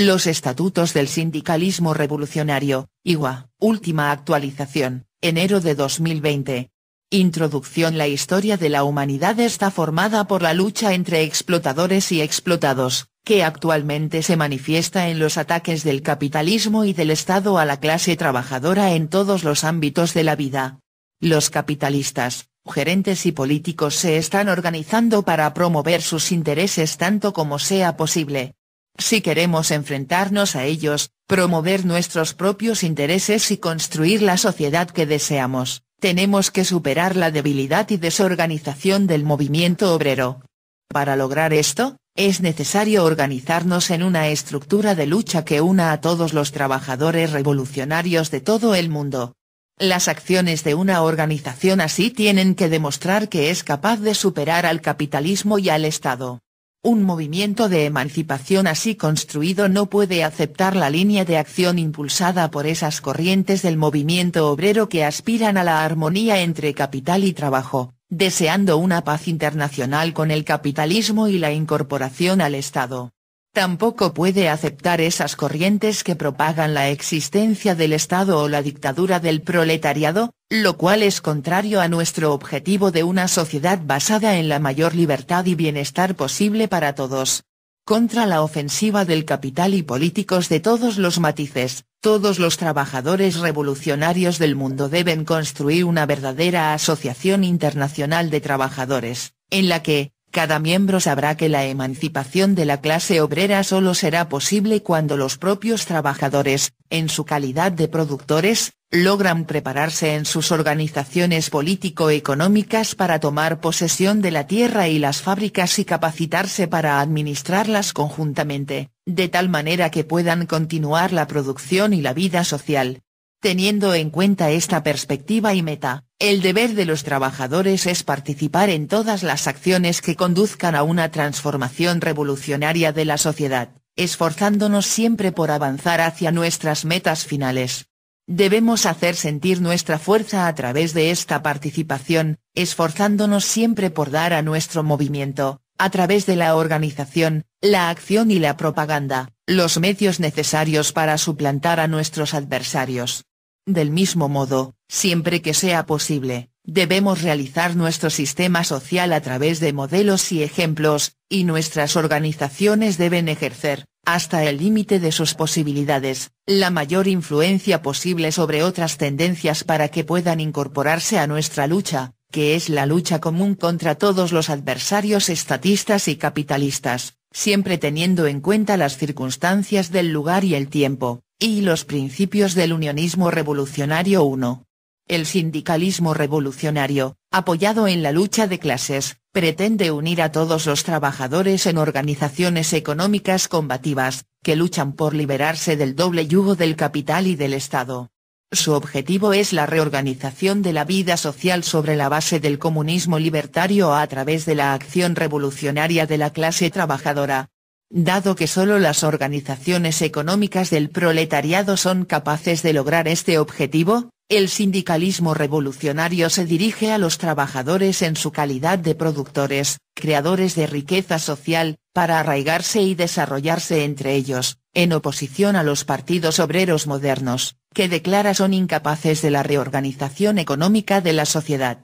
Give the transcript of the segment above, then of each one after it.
Los Estatutos del Sindicalismo Revolucionario, IWA, última actualización, enero de 2020. Introducción La historia de la humanidad está formada por la lucha entre explotadores y explotados, que actualmente se manifiesta en los ataques del capitalismo y del Estado a la clase trabajadora en todos los ámbitos de la vida. Los capitalistas, gerentes y políticos se están organizando para promover sus intereses tanto como sea posible, si queremos enfrentarnos a ellos, promover nuestros propios intereses y construir la sociedad que deseamos, tenemos que superar la debilidad y desorganización del movimiento obrero. Para lograr esto, es necesario organizarnos en una estructura de lucha que una a todos los trabajadores revolucionarios de todo el mundo. Las acciones de una organización así tienen que demostrar que es capaz de superar al capitalismo y al Estado. Un movimiento de emancipación así construido no puede aceptar la línea de acción impulsada por esas corrientes del movimiento obrero que aspiran a la armonía entre capital y trabajo, deseando una paz internacional con el capitalismo y la incorporación al Estado. Tampoco puede aceptar esas corrientes que propagan la existencia del Estado o la dictadura del proletariado, lo cual es contrario a nuestro objetivo de una sociedad basada en la mayor libertad y bienestar posible para todos. Contra la ofensiva del capital y políticos de todos los matices, todos los trabajadores revolucionarios del mundo deben construir una verdadera asociación internacional de trabajadores, en la que, cada miembro sabrá que la emancipación de la clase obrera solo será posible cuando los propios trabajadores, en su calidad de productores, logran prepararse en sus organizaciones político-económicas para tomar posesión de la tierra y las fábricas y capacitarse para administrarlas conjuntamente, de tal manera que puedan continuar la producción y la vida social, Teniendo en cuenta esta perspectiva y meta, el deber de los trabajadores es participar en todas las acciones que conduzcan a una transformación revolucionaria de la sociedad, esforzándonos siempre por avanzar hacia nuestras metas finales. Debemos hacer sentir nuestra fuerza a través de esta participación, esforzándonos siempre por dar a nuestro movimiento, a través de la organización, la acción y la propaganda, los medios necesarios para suplantar a nuestros adversarios. Del mismo modo, siempre que sea posible, debemos realizar nuestro sistema social a través de modelos y ejemplos, y nuestras organizaciones deben ejercer, hasta el límite de sus posibilidades, la mayor influencia posible sobre otras tendencias para que puedan incorporarse a nuestra lucha, que es la lucha común contra todos los adversarios estatistas y capitalistas, siempre teniendo en cuenta las circunstancias del lugar y el tiempo y los principios del unionismo revolucionario 1. El sindicalismo revolucionario, apoyado en la lucha de clases, pretende unir a todos los trabajadores en organizaciones económicas combativas, que luchan por liberarse del doble yugo del capital y del Estado. Su objetivo es la reorganización de la vida social sobre la base del comunismo libertario a través de la acción revolucionaria de la clase trabajadora, dado que solo las organizaciones económicas del proletariado son capaces de lograr este objetivo, el sindicalismo revolucionario se dirige a los trabajadores en su calidad de productores, creadores de riqueza social, para arraigarse y desarrollarse entre ellos, en oposición a los partidos obreros modernos, que declara son incapaces de la reorganización económica de la sociedad.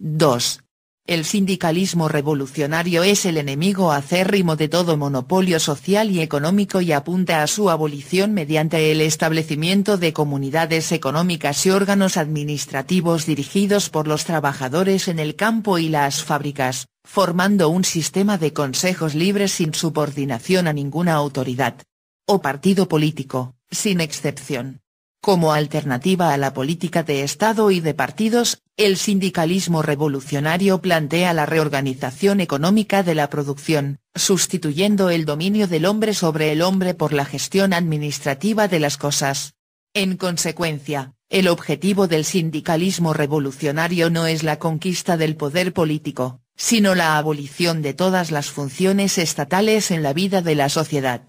2. El sindicalismo revolucionario es el enemigo acérrimo de todo monopolio social y económico y apunta a su abolición mediante el establecimiento de comunidades económicas y órganos administrativos dirigidos por los trabajadores en el campo y las fábricas, formando un sistema de consejos libres sin subordinación a ninguna autoridad. O partido político, sin excepción. Como alternativa a la política de Estado y de partidos, el sindicalismo revolucionario plantea la reorganización económica de la producción, sustituyendo el dominio del hombre sobre el hombre por la gestión administrativa de las cosas. En consecuencia, el objetivo del sindicalismo revolucionario no es la conquista del poder político, sino la abolición de todas las funciones estatales en la vida de la sociedad.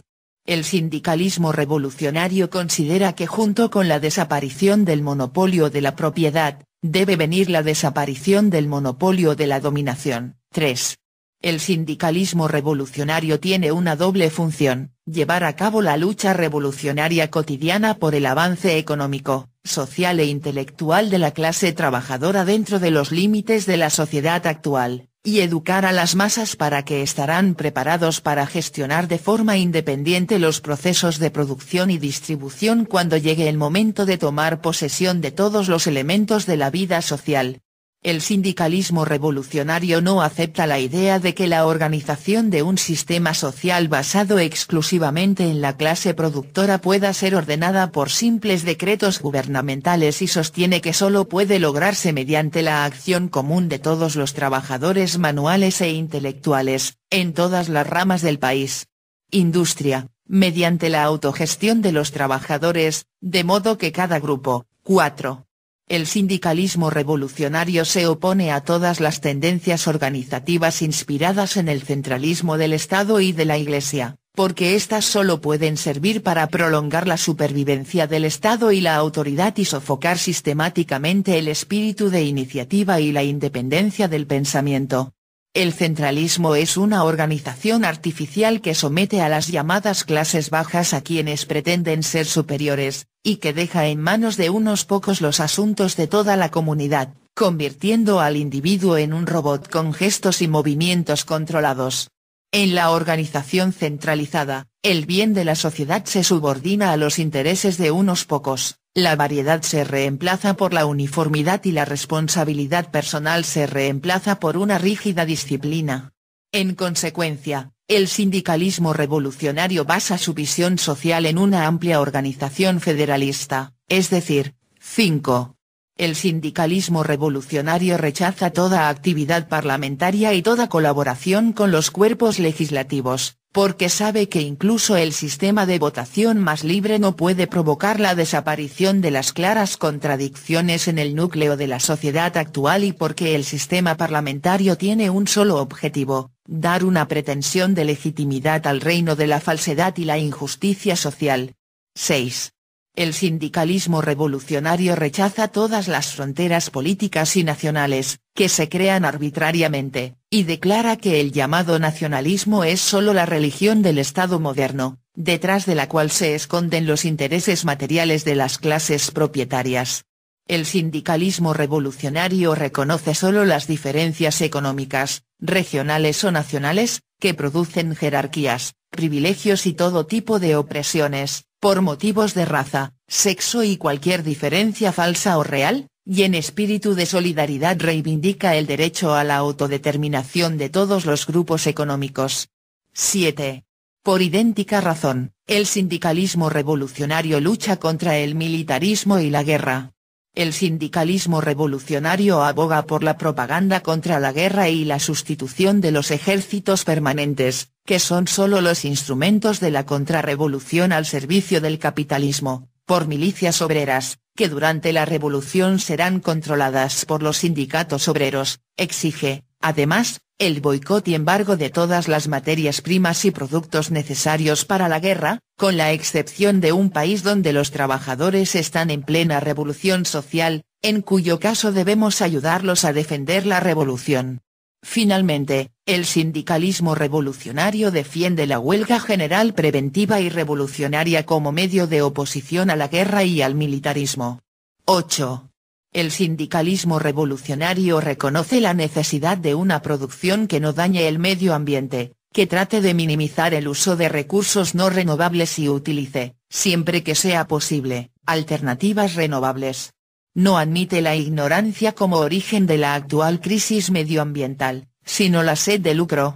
El sindicalismo revolucionario considera que junto con la desaparición del monopolio de la propiedad, debe venir la desaparición del monopolio de la dominación. 3. El sindicalismo revolucionario tiene una doble función, llevar a cabo la lucha revolucionaria cotidiana por el avance económico, social e intelectual de la clase trabajadora dentro de los límites de la sociedad actual, y educar a las masas para que estarán preparados para gestionar de forma independiente los procesos de producción y distribución cuando llegue el momento de tomar posesión de todos los elementos de la vida social, el sindicalismo revolucionario no acepta la idea de que la organización de un sistema social basado exclusivamente en la clase productora pueda ser ordenada por simples decretos gubernamentales y sostiene que solo puede lograrse mediante la acción común de todos los trabajadores manuales e intelectuales, en todas las ramas del país. Industria, mediante la autogestión de los trabajadores, de modo que cada grupo, 4 el sindicalismo revolucionario se opone a todas las tendencias organizativas inspiradas en el centralismo del Estado y de la Iglesia, porque éstas solo pueden servir para prolongar la supervivencia del Estado y la autoridad y sofocar sistemáticamente el espíritu de iniciativa y la independencia del pensamiento. El centralismo es una organización artificial que somete a las llamadas clases bajas a quienes pretenden ser superiores, y que deja en manos de unos pocos los asuntos de toda la comunidad, convirtiendo al individuo en un robot con gestos y movimientos controlados. En la organización centralizada, el bien de la sociedad se subordina a los intereses de unos pocos, la variedad se reemplaza por la uniformidad y la responsabilidad personal se reemplaza por una rígida disciplina. En consecuencia, el sindicalismo revolucionario basa su visión social en una amplia organización federalista, es decir, 5. El sindicalismo revolucionario rechaza toda actividad parlamentaria y toda colaboración con los cuerpos legislativos, porque sabe que incluso el sistema de votación más libre no puede provocar la desaparición de las claras contradicciones en el núcleo de la sociedad actual y porque el sistema parlamentario tiene un solo objetivo, dar una pretensión de legitimidad al reino de la falsedad y la injusticia social. 6. El sindicalismo revolucionario rechaza todas las fronteras políticas y nacionales, que se crean arbitrariamente, y declara que el llamado nacionalismo es solo la religión del Estado moderno, detrás de la cual se esconden los intereses materiales de las clases propietarias. El sindicalismo revolucionario reconoce solo las diferencias económicas, regionales o nacionales, que producen jerarquías, privilegios y todo tipo de opresiones, por motivos de raza, sexo y cualquier diferencia falsa o real, y en espíritu de solidaridad reivindica el derecho a la autodeterminación de todos los grupos económicos. 7. Por idéntica razón, el sindicalismo revolucionario lucha contra el militarismo y la guerra. El sindicalismo revolucionario aboga por la propaganda contra la guerra y la sustitución de los ejércitos permanentes, que son solo los instrumentos de la contrarrevolución al servicio del capitalismo, por milicias obreras, que durante la revolución serán controladas por los sindicatos obreros, exige, además, el boicot y embargo de todas las materias primas y productos necesarios para la guerra, con la excepción de un país donde los trabajadores están en plena revolución social, en cuyo caso debemos ayudarlos a defender la revolución. Finalmente, el sindicalismo revolucionario defiende la huelga general preventiva y revolucionaria como medio de oposición a la guerra y al militarismo. 8. El sindicalismo revolucionario reconoce la necesidad de una producción que no dañe el medio ambiente, que trate de minimizar el uso de recursos no renovables y utilice, siempre que sea posible, alternativas renovables. No admite la ignorancia como origen de la actual crisis medioambiental, sino la sed de lucro,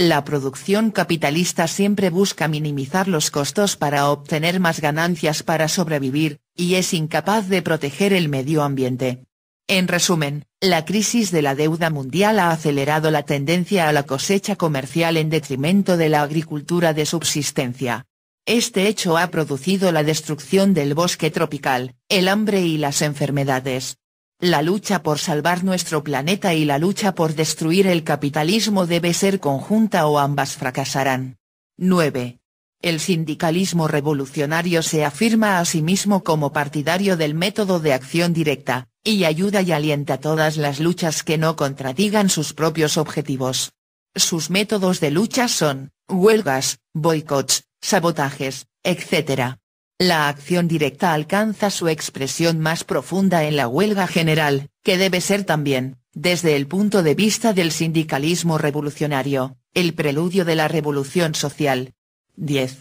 la producción capitalista siempre busca minimizar los costos para obtener más ganancias para sobrevivir, y es incapaz de proteger el medio ambiente. En resumen, la crisis de la deuda mundial ha acelerado la tendencia a la cosecha comercial en detrimento de la agricultura de subsistencia. Este hecho ha producido la destrucción del bosque tropical, el hambre y las enfermedades. La lucha por salvar nuestro planeta y la lucha por destruir el capitalismo debe ser conjunta o ambas fracasarán. 9. El sindicalismo revolucionario se afirma a sí mismo como partidario del método de acción directa, y ayuda y alienta todas las luchas que no contradigan sus propios objetivos. Sus métodos de lucha son, huelgas, boicots, sabotajes, etc. La acción directa alcanza su expresión más profunda en la huelga general, que debe ser también, desde el punto de vista del sindicalismo revolucionario, el preludio de la revolución social. 10.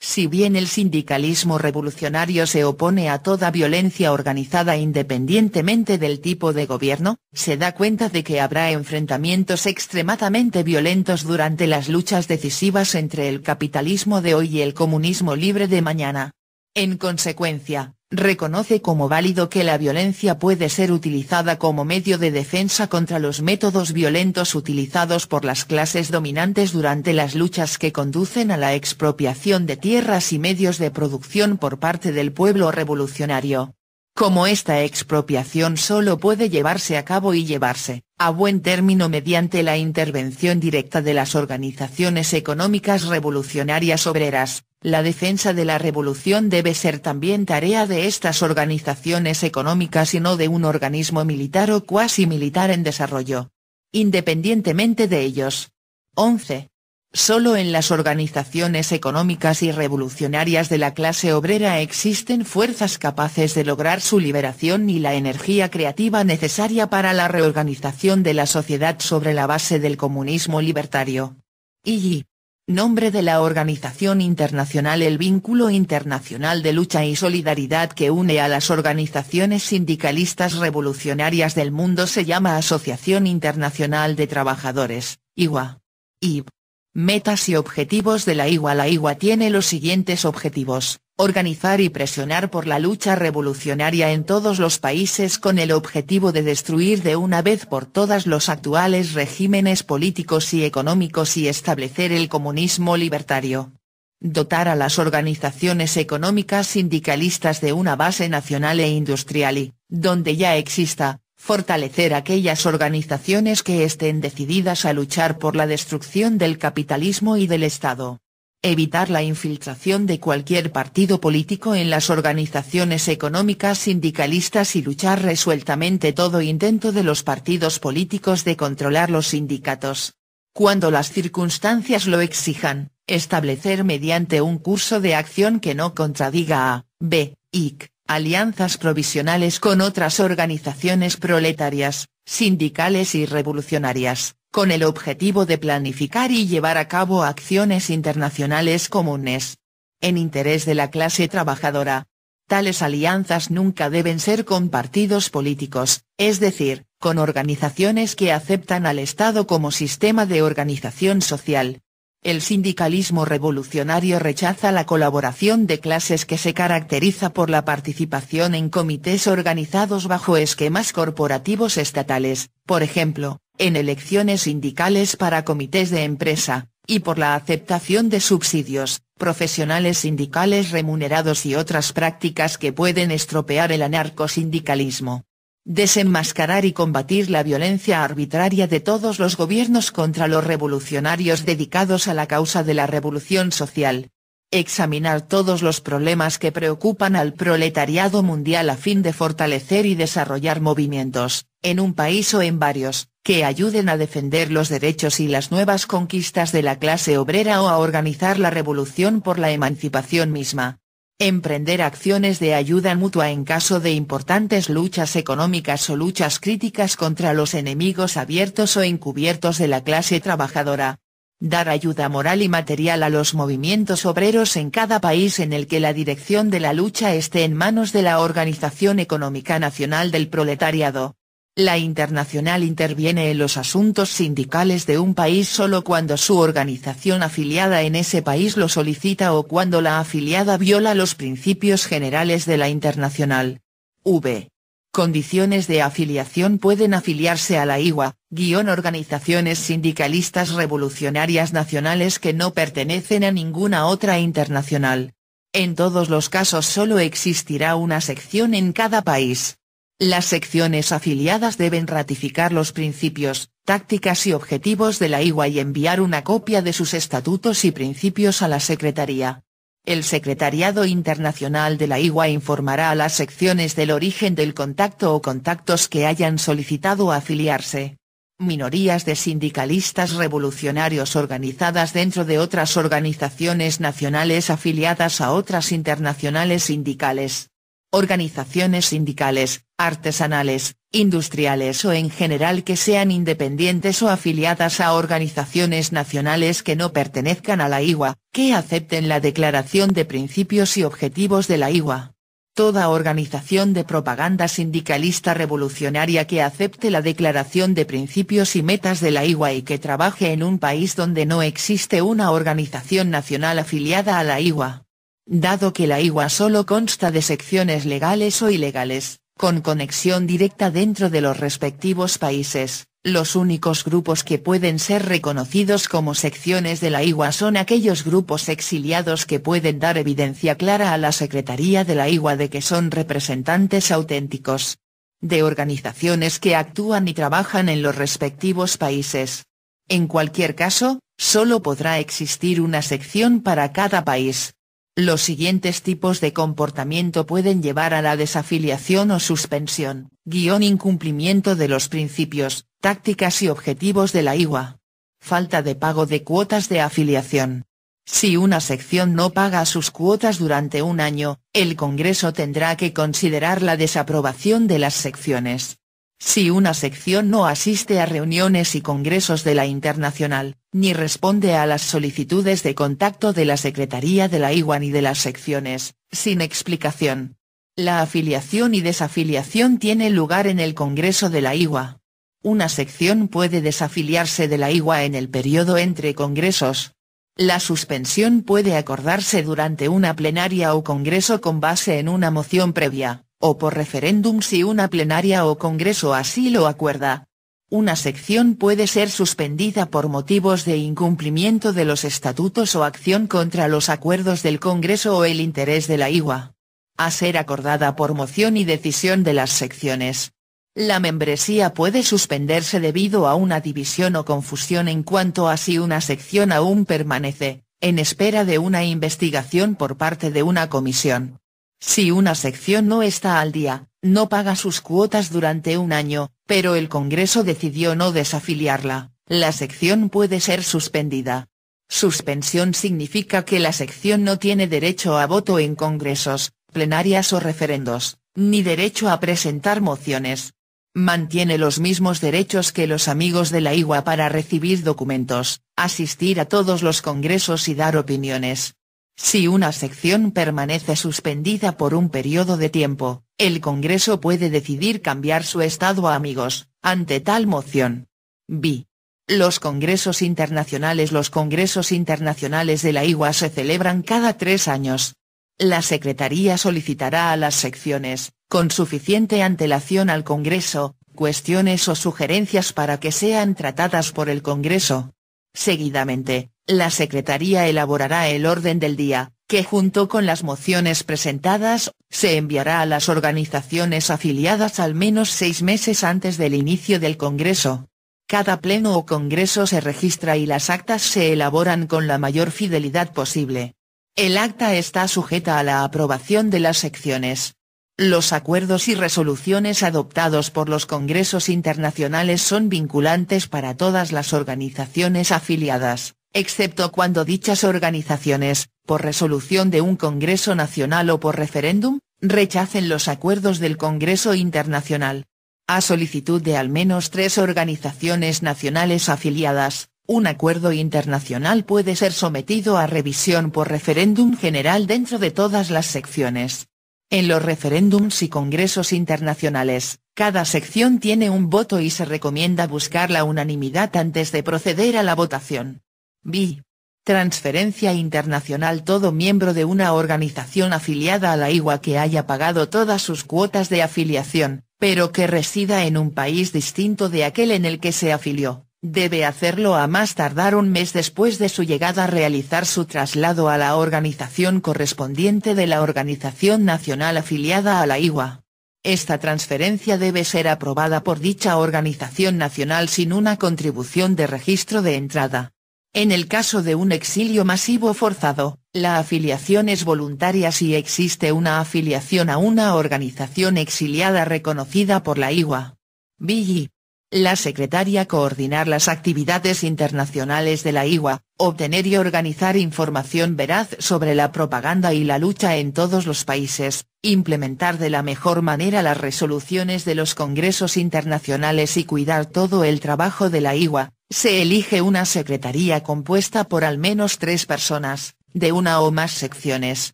Si bien el sindicalismo revolucionario se opone a toda violencia organizada independientemente del tipo de gobierno, se da cuenta de que habrá enfrentamientos extremadamente violentos durante las luchas decisivas entre el capitalismo de hoy y el comunismo libre de mañana. En consecuencia, reconoce como válido que la violencia puede ser utilizada como medio de defensa contra los métodos violentos utilizados por las clases dominantes durante las luchas que conducen a la expropiación de tierras y medios de producción por parte del pueblo revolucionario. Como esta expropiación solo puede llevarse a cabo y llevarse, a buen término mediante la intervención directa de las organizaciones económicas revolucionarias obreras, la defensa de la revolución debe ser también tarea de estas organizaciones económicas y no de un organismo militar o cuasi militar en desarrollo. Independientemente de ellos. 11. Solo en las organizaciones económicas y revolucionarias de la clase obrera existen fuerzas capaces de lograr su liberación y la energía creativa necesaria para la reorganización de la sociedad sobre la base del comunismo libertario. Y nombre de la organización internacional el vínculo internacional de lucha y solidaridad que une a las organizaciones sindicalistas revolucionarias del mundo se llama Asociación Internacional de Trabajadores, IWA. IB. Metas y objetivos de la IWA La IWA tiene los siguientes objetivos organizar y presionar por la lucha revolucionaria en todos los países con el objetivo de destruir de una vez por todas los actuales regímenes políticos y económicos y establecer el comunismo libertario. Dotar a las organizaciones económicas sindicalistas de una base nacional e industrial y, donde ya exista, fortalecer aquellas organizaciones que estén decididas a luchar por la destrucción del capitalismo y del Estado. Evitar la infiltración de cualquier partido político en las organizaciones económicas sindicalistas y luchar resueltamente todo intento de los partidos políticos de controlar los sindicatos. Cuando las circunstancias lo exijan, establecer mediante un curso de acción que no contradiga a, b, ic, alianzas provisionales con otras organizaciones proletarias, sindicales y revolucionarias, con el objetivo de planificar y llevar a cabo acciones internacionales comunes. En interés de la clase trabajadora. Tales alianzas nunca deben ser con partidos políticos, es decir, con organizaciones que aceptan al Estado como sistema de organización social. El sindicalismo revolucionario rechaza la colaboración de clases que se caracteriza por la participación en comités organizados bajo esquemas corporativos estatales, por ejemplo, en elecciones sindicales para comités de empresa, y por la aceptación de subsidios, profesionales sindicales remunerados y otras prácticas que pueden estropear el anarcosindicalismo. Desenmascarar y combatir la violencia arbitraria de todos los gobiernos contra los revolucionarios dedicados a la causa de la revolución social. Examinar todos los problemas que preocupan al proletariado mundial a fin de fortalecer y desarrollar movimientos, en un país o en varios, que ayuden a defender los derechos y las nuevas conquistas de la clase obrera o a organizar la revolución por la emancipación misma. Emprender acciones de ayuda mutua en caso de importantes luchas económicas o luchas críticas contra los enemigos abiertos o encubiertos de la clase trabajadora. Dar ayuda moral y material a los movimientos obreros en cada país en el que la dirección de la lucha esté en manos de la Organización Económica Nacional del Proletariado. La Internacional interviene en los asuntos sindicales de un país solo cuando su organización afiliada en ese país lo solicita o cuando la afiliada viola los principios generales de la Internacional. V. Condiciones de afiliación pueden afiliarse a la IWA, guión organizaciones sindicalistas revolucionarias nacionales que no pertenecen a ninguna otra internacional. En todos los casos solo existirá una sección en cada país. Las secciones afiliadas deben ratificar los principios, tácticas y objetivos de la IWA y enviar una copia de sus estatutos y principios a la Secretaría. El Secretariado Internacional de la IWA informará a las secciones del origen del contacto o contactos que hayan solicitado afiliarse. Minorías de sindicalistas revolucionarios organizadas dentro de otras organizaciones nacionales afiliadas a otras internacionales sindicales organizaciones sindicales, artesanales, industriales o en general que sean independientes o afiliadas a organizaciones nacionales que no pertenezcan a la IWA, que acepten la Declaración de Principios y Objetivos de la IWA. Toda organización de propaganda sindicalista revolucionaria que acepte la declaración de principios y metas de la IWA y que trabaje en un país donde no existe una organización nacional afiliada a la IWA dado que la IWA solo consta de secciones legales o ilegales, con conexión directa dentro de los respectivos países. Los únicos grupos que pueden ser reconocidos como secciones de la IWA son aquellos grupos exiliados que pueden dar evidencia clara a la Secretaría de la IGUA de que son representantes auténticos de organizaciones que actúan y trabajan en los respectivos países. En cualquier caso, solo podrá existir una sección para cada país, los siguientes tipos de comportamiento pueden llevar a la desafiliación o suspensión, guión incumplimiento de los principios, tácticas y objetivos de la IWA. Falta de pago de cuotas de afiliación. Si una sección no paga sus cuotas durante un año, el Congreso tendrá que considerar la desaprobación de las secciones. Si una sección no asiste a reuniones y congresos de la Internacional, ni responde a las solicitudes de contacto de la Secretaría de la IWA ni de las secciones, sin explicación. La afiliación y desafiliación tiene lugar en el Congreso de la IWA. Una sección puede desafiliarse de la IWA en el periodo entre congresos. La suspensión puede acordarse durante una plenaria o congreso con base en una moción previa o por referéndum si una plenaria o Congreso así lo acuerda. Una sección puede ser suspendida por motivos de incumplimiento de los estatutos o acción contra los acuerdos del Congreso o el interés de la IWA. A ser acordada por moción y decisión de las secciones. La membresía puede suspenderse debido a una división o confusión en cuanto a si una sección aún permanece, en espera de una investigación por parte de una comisión. Si una sección no está al día, no paga sus cuotas durante un año, pero el Congreso decidió no desafiliarla, la sección puede ser suspendida. Suspensión significa que la sección no tiene derecho a voto en congresos, plenarias o referendos, ni derecho a presentar mociones. Mantiene los mismos derechos que los amigos de la IGUA para recibir documentos, asistir a todos los congresos y dar opiniones. Si una sección permanece suspendida por un periodo de tiempo, el Congreso puede decidir cambiar su estado a amigos, ante tal moción. B. Los congresos internacionales Los congresos internacionales de la IWA se celebran cada tres años. La Secretaría solicitará a las secciones, con suficiente antelación al Congreso, cuestiones o sugerencias para que sean tratadas por el Congreso. Seguidamente, la Secretaría elaborará el orden del día, que junto con las mociones presentadas, se enviará a las organizaciones afiliadas al menos seis meses antes del inicio del Congreso. Cada pleno o congreso se registra y las actas se elaboran con la mayor fidelidad posible. El acta está sujeta a la aprobación de las secciones, los acuerdos y resoluciones adoptados por los congresos internacionales son vinculantes para todas las organizaciones afiliadas, excepto cuando dichas organizaciones, por resolución de un congreso nacional o por referéndum, rechacen los acuerdos del Congreso Internacional. A solicitud de al menos tres organizaciones nacionales afiliadas, un acuerdo internacional puede ser sometido a revisión por referéndum general dentro de todas las secciones en los referéndums y congresos internacionales, cada sección tiene un voto y se recomienda buscar la unanimidad antes de proceder a la votación. B. Transferencia internacional Todo miembro de una organización afiliada a la IWA que haya pagado todas sus cuotas de afiliación, pero que resida en un país distinto de aquel en el que se afilió, Debe hacerlo a más tardar un mes después de su llegada a realizar su traslado a la organización correspondiente de la organización nacional afiliada a la IWA. Esta transferencia debe ser aprobada por dicha organización nacional sin una contribución de registro de entrada. En el caso de un exilio masivo forzado, la afiliación es voluntaria si existe una afiliación a una organización exiliada reconocida por la IWA. VIGI la secretaria coordinar las actividades internacionales de la IWA, obtener y organizar información veraz sobre la propaganda y la lucha en todos los países, implementar de la mejor manera las resoluciones de los congresos internacionales y cuidar todo el trabajo de la IWA, se elige una secretaría compuesta por al menos tres personas, de una o más secciones.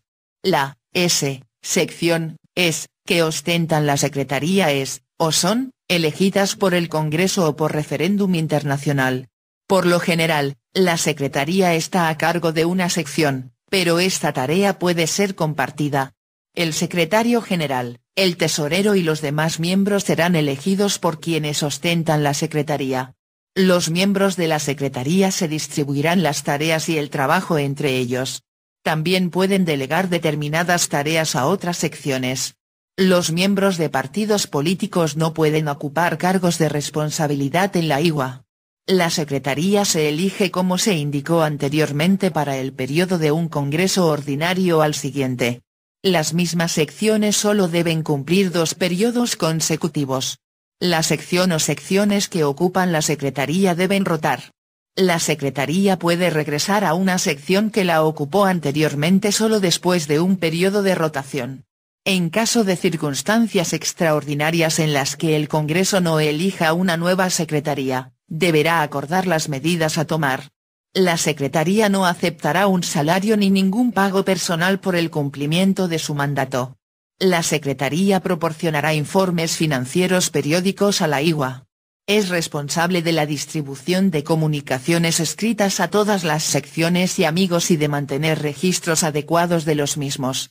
La S, sección, es, que ostentan la secretaría es, o son, elegidas por el Congreso o por referéndum internacional. Por lo general, la Secretaría está a cargo de una sección, pero esta tarea puede ser compartida. El secretario general, el tesorero y los demás miembros serán elegidos por quienes ostentan la Secretaría. Los miembros de la Secretaría se distribuirán las tareas y el trabajo entre ellos. También pueden delegar determinadas tareas a otras secciones. Los miembros de partidos políticos no pueden ocupar cargos de responsabilidad en la IWA. La Secretaría se elige como se indicó anteriormente para el periodo de un Congreso ordinario al siguiente. Las mismas secciones solo deben cumplir dos periodos consecutivos. La sección o secciones que ocupan la Secretaría deben rotar. La Secretaría puede regresar a una sección que la ocupó anteriormente solo después de un periodo de rotación. En caso de circunstancias extraordinarias en las que el Congreso no elija una nueva secretaría, deberá acordar las medidas a tomar. La Secretaría no aceptará un salario ni ningún pago personal por el cumplimiento de su mandato. La Secretaría proporcionará informes financieros periódicos a la IWA. Es responsable de la distribución de comunicaciones escritas a todas las secciones y amigos y de mantener registros adecuados de los mismos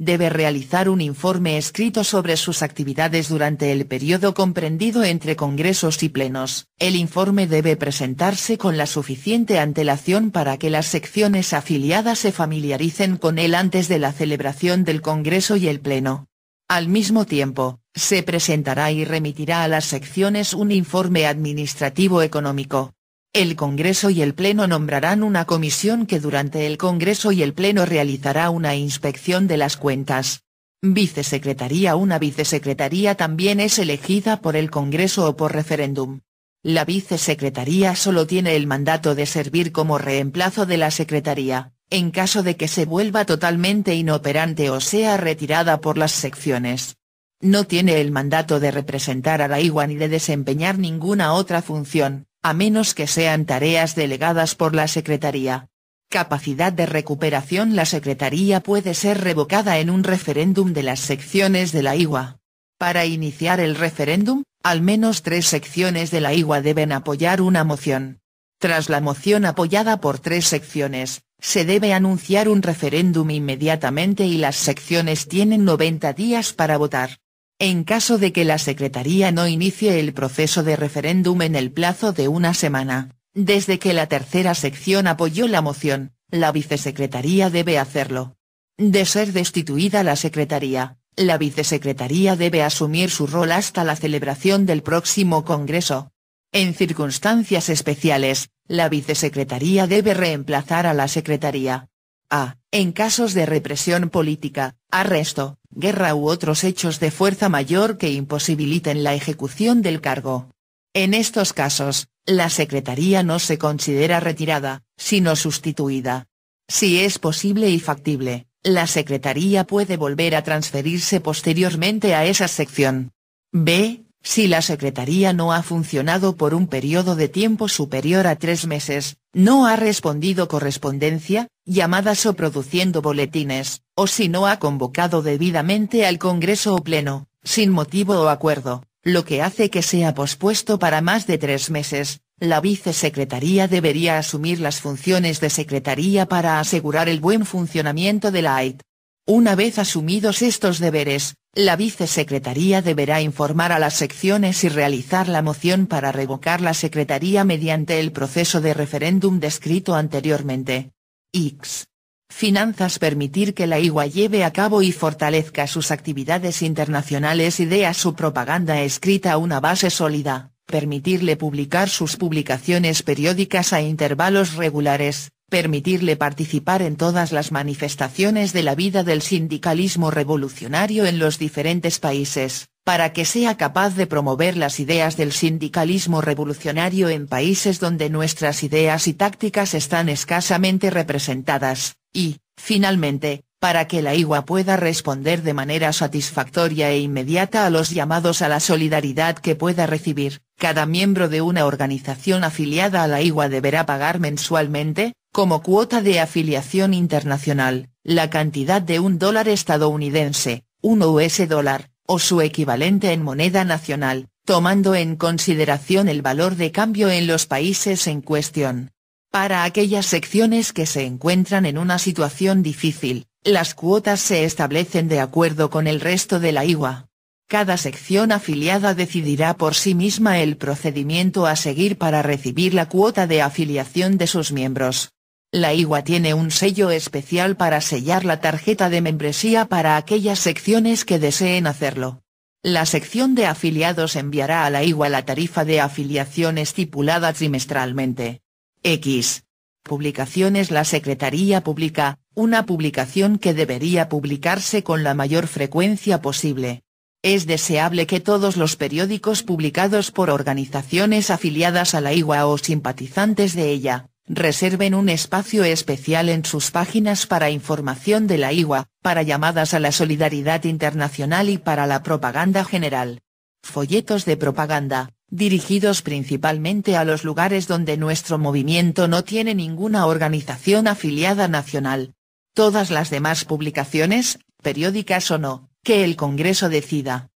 debe realizar un informe escrito sobre sus actividades durante el periodo comprendido entre congresos y plenos. El informe debe presentarse con la suficiente antelación para que las secciones afiliadas se familiaricen con él antes de la celebración del congreso y el pleno. Al mismo tiempo, se presentará y remitirá a las secciones un informe administrativo económico, el Congreso y el Pleno nombrarán una comisión que durante el Congreso y el Pleno realizará una inspección de las cuentas. Vicesecretaría Una vicesecretaría también es elegida por el Congreso o por referéndum. La vicesecretaría solo tiene el mandato de servir como reemplazo de la secretaría, en caso de que se vuelva totalmente inoperante o sea retirada por las secciones. No tiene el mandato de representar a la IWA ni de desempeñar ninguna otra función a menos que sean tareas delegadas por la Secretaría. Capacidad de recuperación La Secretaría puede ser revocada en un referéndum de las secciones de la IGUA. Para iniciar el referéndum, al menos tres secciones de la IGUA deben apoyar una moción. Tras la moción apoyada por tres secciones, se debe anunciar un referéndum inmediatamente y las secciones tienen 90 días para votar en caso de que la Secretaría no inicie el proceso de referéndum en el plazo de una semana. Desde que la tercera sección apoyó la moción, la vicesecretaría debe hacerlo. De ser destituida la secretaría, la vicesecretaría debe asumir su rol hasta la celebración del próximo Congreso. En circunstancias especiales, la vicesecretaría debe reemplazar a la secretaría. A. En casos de represión política, arresto, guerra u otros hechos de fuerza mayor que imposibiliten la ejecución del cargo. En estos casos, la secretaría no se considera retirada, sino sustituida. Si es posible y factible, la secretaría puede volver a transferirse posteriormente a esa sección. B. Si la Secretaría no ha funcionado por un periodo de tiempo superior a tres meses, no ha respondido correspondencia, llamadas o produciendo boletines, o si no ha convocado debidamente al Congreso o Pleno, sin motivo o acuerdo, lo que hace que sea pospuesto para más de tres meses, la vicesecretaría debería asumir las funciones de secretaría para asegurar el buen funcionamiento de la AIT. Una vez asumidos estos deberes, la vicesecretaría deberá informar a las secciones y realizar la moción para revocar la secretaría mediante el proceso de referéndum descrito anteriormente. X. Finanzas permitir que la IGUA lleve a cabo y fortalezca sus actividades internacionales y dé a su propaganda escrita una base sólida, permitirle publicar sus publicaciones periódicas a intervalos regulares, permitirle participar en todas las manifestaciones de la vida del sindicalismo revolucionario en los diferentes países, para que sea capaz de promover las ideas del sindicalismo revolucionario en países donde nuestras ideas y tácticas están escasamente representadas, y, finalmente, para que la IWA pueda responder de manera satisfactoria e inmediata a los llamados a la solidaridad que pueda recibir, cada miembro de una organización afiliada a la IWA deberá pagar mensualmente, como cuota de afiliación internacional, la cantidad de un dólar estadounidense, un US dólar, o su equivalente en moneda nacional, tomando en consideración el valor de cambio en los países en cuestión. Para aquellas secciones que se encuentran en una situación difícil, las cuotas se establecen de acuerdo con el resto de la IWA. Cada sección afiliada decidirá por sí misma el procedimiento a seguir para recibir la cuota de afiliación de sus miembros. La IWA tiene un sello especial para sellar la tarjeta de membresía para aquellas secciones que deseen hacerlo. La sección de afiliados enviará a la IWA la tarifa de afiliación estipulada trimestralmente. X. Publicaciones La Secretaría Pública, una publicación que debería publicarse con la mayor frecuencia posible. Es deseable que todos los periódicos publicados por organizaciones afiliadas a la IWA o simpatizantes de ella, reserven un espacio especial en sus páginas para información de la IWA, para llamadas a la solidaridad internacional y para la propaganda general. Folletos de propaganda, dirigidos principalmente a los lugares donde nuestro movimiento no tiene ninguna organización afiliada nacional, todas las demás publicaciones, periódicas o no, que el Congreso decida.